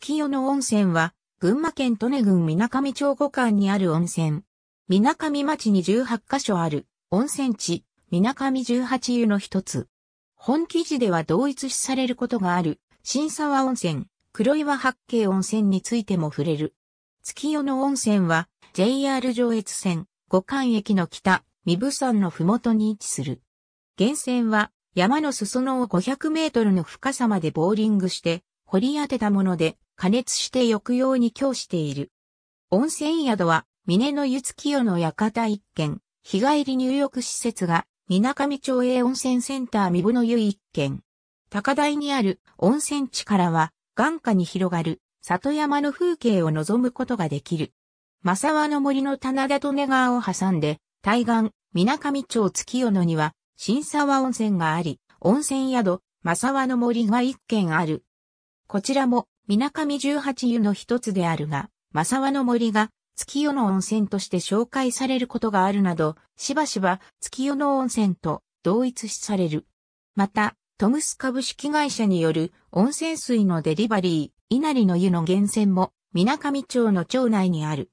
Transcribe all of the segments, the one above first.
月夜の温泉は、群馬県利根郡水上町五間にある温泉。水上町に18カ所ある温泉地、水上十八湯の一つ。本記事では同一視されることがある、新沢温泉、黒岩八景温泉についても触れる。月夜の温泉は、JR 上越線、五間駅の北、三部山のふもとに位置する。源泉は、山の裾野を500メートルの深さまでボーリングして、掘り当てたもので、加熱して浴用に供している。温泉宿は、峰の湯月夜の館一軒、日帰り入浴施設が、水上町営温泉センター三部の湯一軒。高台にある温泉地からは、眼下に広がる里山の風景を望むことができる。マサワの森の棚田利根川を挟んで、対岸、水上町月夜野には、新沢温泉があり、温泉宿、マサワの森が一軒ある。こちらも水上十八湯の一つであるが、正和の森が月夜の温泉として紹介されることがあるなど、しばしば月夜の温泉と同一視される。また、トムス株式会社による温泉水のデリバリー、稲荷の湯の源泉も、水上町の町内にある。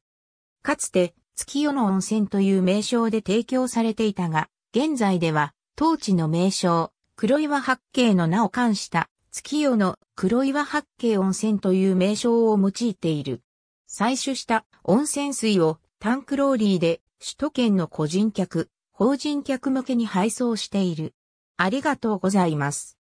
かつて、月夜の温泉という名称で提供されていたが、現在では、当地の名称、黒岩八景の名を冠した月夜の黒岩八景温泉という名称を用いている。採取した温泉水をタンクローリーで首都圏の個人客、法人客向けに配送している。ありがとうございます。